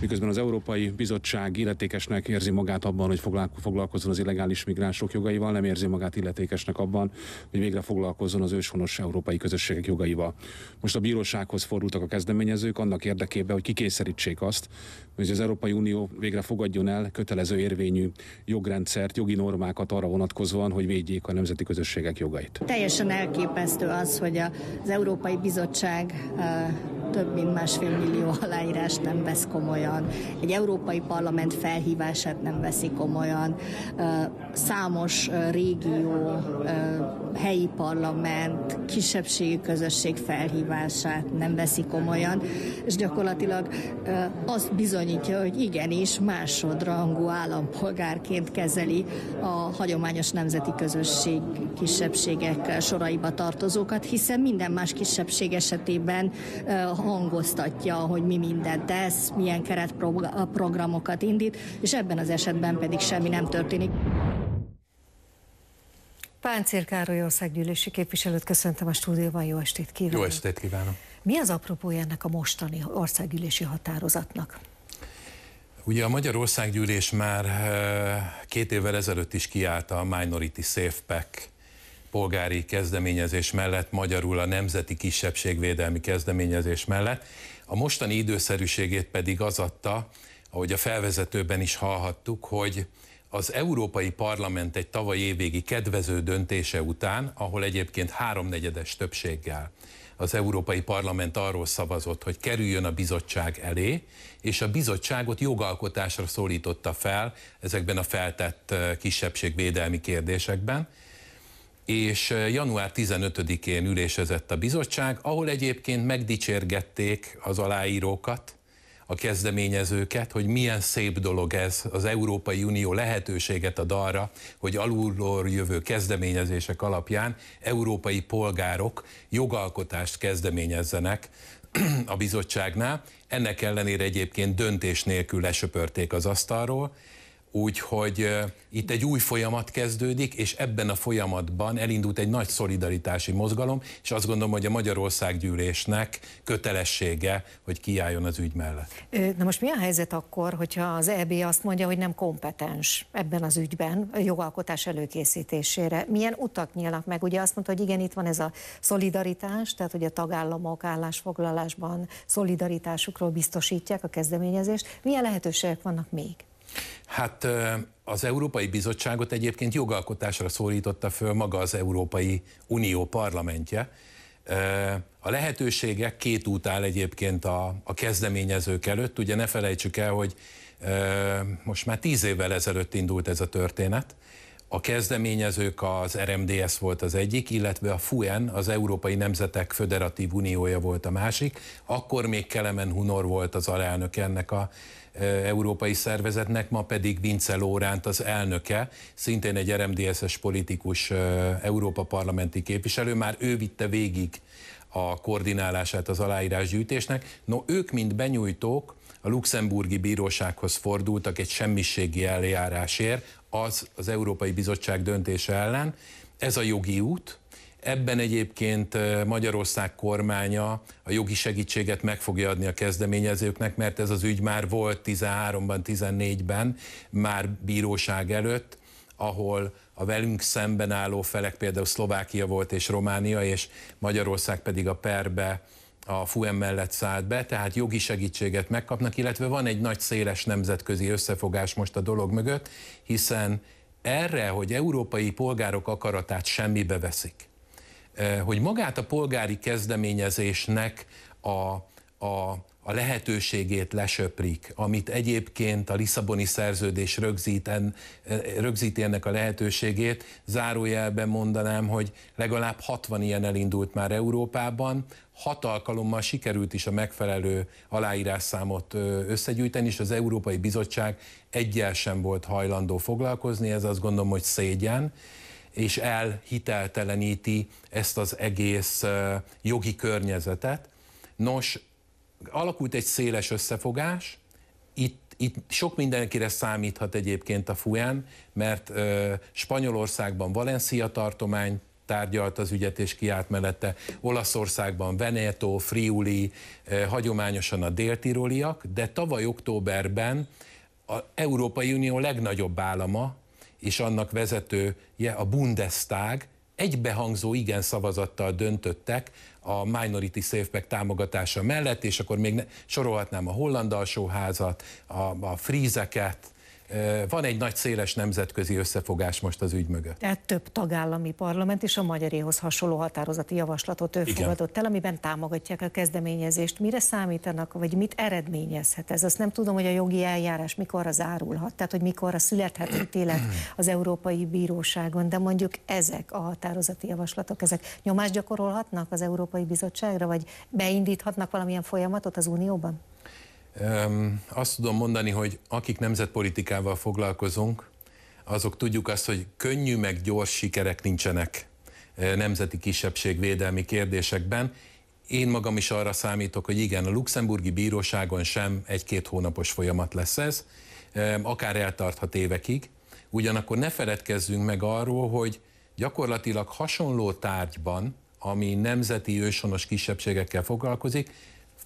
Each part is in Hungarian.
miközben az Európai Bizottság illetékesnek érzi magát abban, hogy foglalkozzon az illegális migránsok jogaival, nem érzi magát illetékesnek abban, hogy végre foglalkozzon az őshonos európai közösségek jogaival. Most a bírósághoz fordultak a kezdeményezők annak érdekében, hogy kikényszerítsék azt, hogy az Európai Unió végre fogadjon el kötelező érvényű jogrendszert, jogi normákat arra vonatkozóan, hogy védjék a nemzeti közösségek jogait. Teljesen elképesztő az, hogy az Európai Bizottság eh, több mint másfél millió aláírást nem vesz komolyan, egy európai parlament felhívását nem veszi komolyan, számos régió, helyi parlament, kisebbségi közösség felhívását nem veszi komolyan, és gyakorlatilag azt bizonyítja, hogy igenis másodrangú állampolgárként kezeli a hagyományos nemzeti közösség kisebbségek soraiba tartozókat, hiszen minden más kisebbség esetében hangoztatja, hogy mi mindent tesz, milyen keretprogramokat indít, és ebben az esetben pedig semmi nem történik. Páncél Károly országgyűlési képviselőt köszöntöm a stúdióban, jó estét kívánok! Jó estét kívánok! Mi az apropója ennek a mostani országgyűlési határozatnak? Ugye a Magyar Országgyűlés már eh, két évvel ezelőtt is kiállt a Minority Safe Pack polgári kezdeményezés mellett, magyarul a nemzeti kisebbségvédelmi kezdeményezés mellett. A mostani időszerűségét pedig az adta, ahogy a felvezetőben is hallhattuk, hogy az Európai Parlament egy tavaly évvégi kedvező döntése után, ahol egyébként háromnegyedes többséggel az Európai Parlament arról szavazott, hogy kerüljön a bizottság elé, és a bizottságot jogalkotásra szólította fel ezekben a feltett eh, kisebbségvédelmi kérdésekben és január 15-én ülésezett a bizottság, ahol egyébként megdicsérgették az aláírókat, a kezdeményezőket, hogy milyen szép dolog ez, az Európai Unió lehetőséget ad arra, hogy alulról jövő kezdeményezések alapján európai polgárok jogalkotást kezdeményezzenek a bizottságnál. Ennek ellenére egyébként döntés nélkül lesöpörték az asztalról, Úgyhogy uh, itt egy új folyamat kezdődik, és ebben a folyamatban elindult egy nagy szolidaritási mozgalom, és azt gondolom, hogy a Magyarország gyűlésnek kötelessége, hogy kiálljon az ügy mellett. Na most mi a helyzet akkor, hogyha az EB azt mondja, hogy nem kompetens ebben az ügyben a jogalkotás előkészítésére? Milyen utak nyílnak meg? Ugye azt mondta, hogy igen, itt van ez a szolidaritás, tehát hogy a tagállamok állásfoglalásban szolidaritásukról biztosítják a kezdeményezést. Milyen lehetőségek vannak még? Hát az Európai Bizottságot egyébként jogalkotásra szólította föl maga az Európai Unió parlamentje. A lehetőségek két út áll egyébként a, a kezdeményezők előtt. Ugye ne felejtsük el, hogy most már tíz évvel ezelőtt indult ez a történet, a kezdeményezők az RMDS volt az egyik, illetve a FUEN, az Európai Nemzetek Föderatív Uniója volt a másik. Akkor még Kelemen Hunor volt az alelnök ennek a európai szervezetnek, ma pedig Vince Lóránt az elnöke, szintén egy rmds es politikus, Európa parlamenti képviselő, már ő vitte végig a koordinálását az aláírásgyűjtésnek. No, ők mind benyújtók a luxemburgi bírósághoz fordultak egy semmiségi eljárásért, az az Európai Bizottság döntése ellen. Ez a jogi út, Ebben egyébként Magyarország kormánya a jogi segítséget meg fogja adni a kezdeményezőknek, mert ez az ügy már volt 13-ban, 14-ben, már bíróság előtt, ahol a velünk szemben álló felek, például Szlovákia volt és Románia, és Magyarország pedig a perbe a FUEM mellett szállt be, tehát jogi segítséget megkapnak, illetve van egy nagy széles nemzetközi összefogás most a dolog mögött, hiszen erre, hogy európai polgárok akaratát semmibe veszik, eh, hogy magát a polgári kezdeményezésnek a, a a lehetőségét lesöprik, amit egyébként a Lisszaboni szerződés rögzíten, eh, rögzíti ennek a lehetőségét. Zárójelben mondanám, hogy legalább 60 ilyen elindult már Európában, hat alkalommal sikerült is a megfelelő aláírásszámot eh, összegyűjteni, és az Európai Bizottság egyel sem volt hajlandó foglalkozni, ez azt gondolom, hogy szégyen és elhitelteleníti ezt az egész eh, jogi környezetet. Nos, alakult egy széles összefogás, itt, itt sok mindenkire számíthat egyébként a Fuján, mert ö, Spanyolországban Valencia tartomány tárgyalt az ügyet és kiállt mellette, Olaszországban Veneto, Friuli, ö, hagyományosan a déltiroliak, de tavaly októberben a Európai Unió legnagyobb állama és annak vezetője a Bundestag egybehangzó igen szavazattal döntöttek a Minority Pack támogatása mellett, és akkor még ne, sorolhatnám a holland alsóházat, a, a frízeket, van egy nagy széles nemzetközi összefogás most az ügy mögött. Tehát több tagállami parlament is a magyaréhoz hasonló határozati javaslatot ő fogadott el, amiben támogatják a kezdeményezést. Mire számítanak, vagy mit eredményezhet ez? Azt nem tudom, hogy a jogi eljárás mikorra zárulhat, tehát hogy mikorra születhet ítélet az Európai Bíróságon, de mondjuk ezek a határozati javaslatok, ezek nyomást gyakorolhatnak az Európai Bizottságra, vagy beindíthatnak valamilyen folyamatot az Unióban? Azt tudom mondani, hogy akik nemzetpolitikával foglalkozunk, azok tudjuk azt, hogy könnyű meg gyors sikerek nincsenek nemzeti kisebbségvédelmi kérdésekben. Én magam is arra számítok, hogy igen, a luxemburgi bíróságon sem egy-két hónapos folyamat lesz ez, akár eltarthat évekig. Ugyanakkor ne feledkezzünk meg arról, hogy gyakorlatilag hasonló tárgyban, ami nemzeti őshonos kisebbségekkel foglalkozik,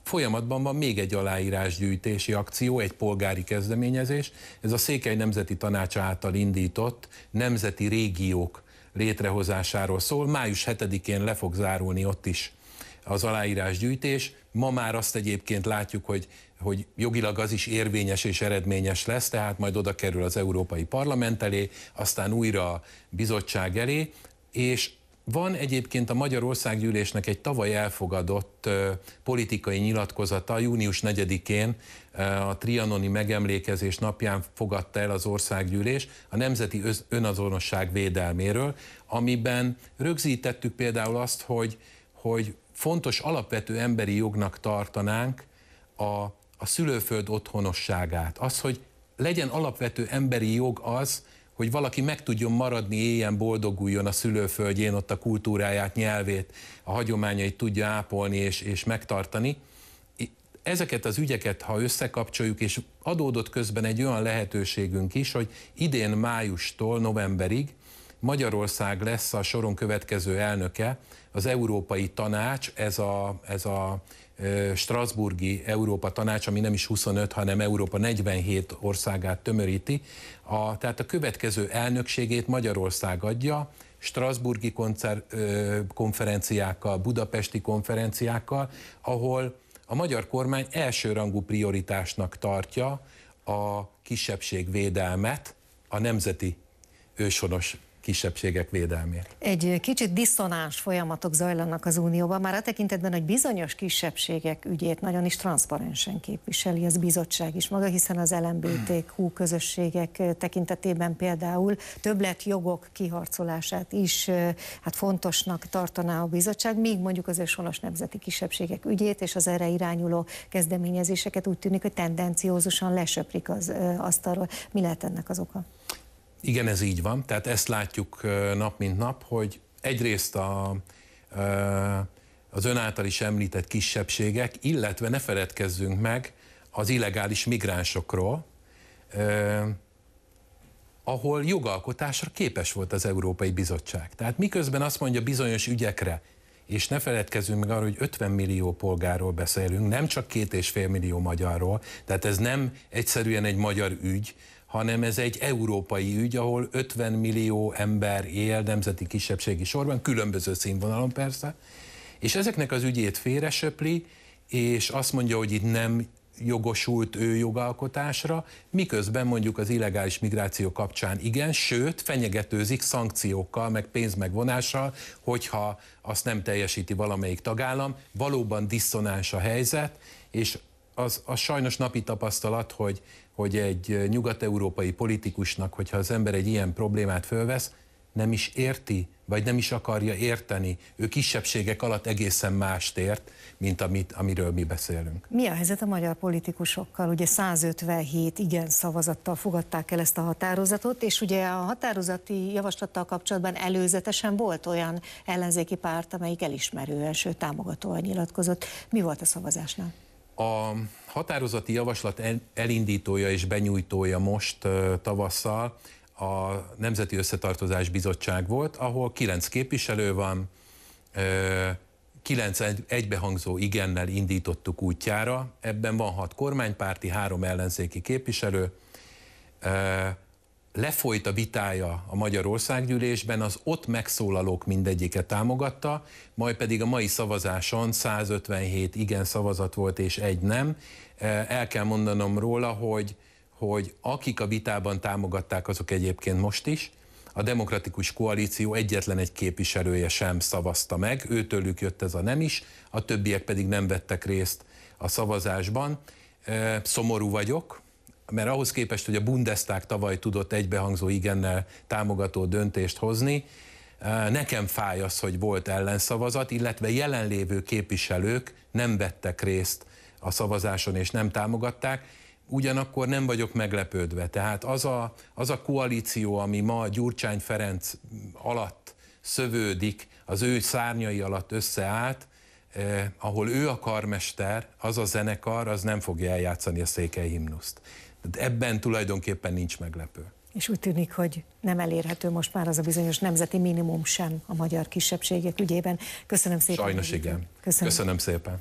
folyamatban van még egy aláírásgyűjtési akció, egy polgári kezdeményezés. Ez a Székely Nemzeti Tanács által indított nemzeti régiók létrehozásáról szól. Május 7-én le fog zárulni ott is az aláírásgyűjtés. Ma már azt egyébként látjuk, hogy, hogy jogilag az is érvényes és eredményes lesz, tehát majd oda kerül az Európai Parlament elé, aztán újra a bizottság elé, és van egyébként a Magyar Országgyűlésnek egy tavaly elfogadott politikai nyilatkozata, június 4-én a trianoni megemlékezés napján fogadta el az országgyűlés a nemzeti önazonosság védelméről, amiben rögzítettük például azt, hogy, hogy fontos alapvető emberi jognak tartanánk a, a szülőföld otthonosságát. Az, hogy legyen alapvető emberi jog az, hogy valaki meg tudjon maradni, éljen, boldoguljon a szülőföldjén, ott a kultúráját, nyelvét, a hagyományait tudja ápolni és, és megtartani. Ezeket az ügyeket, ha összekapcsoljuk, és adódott közben egy olyan lehetőségünk is, hogy idén májustól novemberig Magyarország lesz a soron következő elnöke, az Európai Tanács, ez a, ez a Strasburgi Európa Tanács, ami nem is 25, hanem Európa 47 országát tömöríti, a, tehát a következő elnökségét Magyarország adja, Strasburgi koncer, konferenciákkal, budapesti konferenciákkal, ahol a magyar kormány elsőrangú prioritásnak tartja a kisebbség védelmet, a nemzeti őshonos kisebbségek védelmét. Egy kicsit diszonáns folyamatok zajlanak az Unióban, már a tekintetben, hogy bizonyos kisebbségek ügyét nagyon is transzparensen képviseli az bizottság is maga, hiszen az LMBTQ közösségek tekintetében például jogok kiharcolását is hát fontosnak tartaná a bizottság, míg mondjuk az őshonos nemzeti kisebbségek ügyét és az erre irányuló kezdeményezéseket úgy tűnik, hogy tendenciózusan lesöprik az asztalról. Mi lehet ennek az oka? Igen, ez így van. Tehát ezt látjuk nap mint nap, hogy egyrészt a, az ön által is említett kisebbségek, illetve ne feledkezzünk meg az illegális migránsokról, ahol jogalkotásra képes volt az Európai Bizottság. Tehát miközben azt mondja bizonyos ügyekre, és ne feledkezzünk meg arról, hogy 50 millió polgárról beszélünk, nem csak két és fél millió magyarról, tehát ez nem egyszerűen egy magyar ügy, hanem ez egy európai ügy, ahol 50 millió ember él nemzeti kisebbségi sorban, különböző színvonalon persze, és ezeknek az ügyét félresöpli, és azt mondja, hogy itt nem jogosult ő jogalkotásra, miközben mondjuk az illegális migráció kapcsán igen, sőt, fenyegetőzik szankciókkal, meg pénzmegvonással, hogyha azt nem teljesíti valamelyik tagállam. Valóban diszonáns a helyzet, és az, az sajnos napi tapasztalat, hogy, hogy egy nyugat-európai politikusnak, hogyha az ember egy ilyen problémát fölvesz, nem is érti, vagy nem is akarja érteni. Ő kisebbségek alatt egészen mást ért, mint amit, amiről mi beszélünk. Mi a helyzet a magyar politikusokkal? Ugye 157 igen szavazattal fogadták el ezt a határozatot, és ugye a határozati javaslattal kapcsolatban előzetesen volt olyan ellenzéki párt, amelyik elismerően, sőt támogatóan nyilatkozott. Mi volt a szavazásnál? A határozati javaslat elindítója és benyújtója most tavasszal a Nemzeti Összetartozás Bizottság volt, ahol kilenc képviselő van, kilenc egybehangzó igennel indítottuk útjára, ebben van hat kormánypárti, három ellenzéki képviselő, lefolyt a vitája a Magyarországgyűlésben, az ott megszólalók mindegyike támogatta, majd pedig a mai szavazáson 157 igen szavazat volt és egy nem. E, el kell mondanom róla, hogy, hogy akik a vitában támogatták, azok egyébként most is, a demokratikus koalíció egyetlen egy képviselője sem szavazta meg, őtőlük jött ez a nem is, a többiek pedig nem vettek részt a szavazásban. E, szomorú vagyok, mert ahhoz képest, hogy a Bundestag tavaly tudott egybehangzó igennel támogató döntést hozni, eh, Nekem fáj az, hogy volt ellenszavazat, illetve jelenlévő képviselők nem vettek részt a szavazáson és nem támogatták, ugyanakkor nem vagyok meglepődve. Tehát az a, az a koalíció, ami ma Gyurcsány Ferenc alatt szövődik, az ő szárnyai alatt összeállt, eh, ahol ő a karmester, az a zenekar, az nem fogja eljátszani a székely himnuszt. Ebben tulajdonképpen nincs meglepő. És úgy tűnik, hogy nem elérhető most már az a bizonyos nemzeti minimum sem a magyar kisebbségek ügyében. Köszönöm szépen. Sajnos igen. Köszönöm, Köszönöm szépen.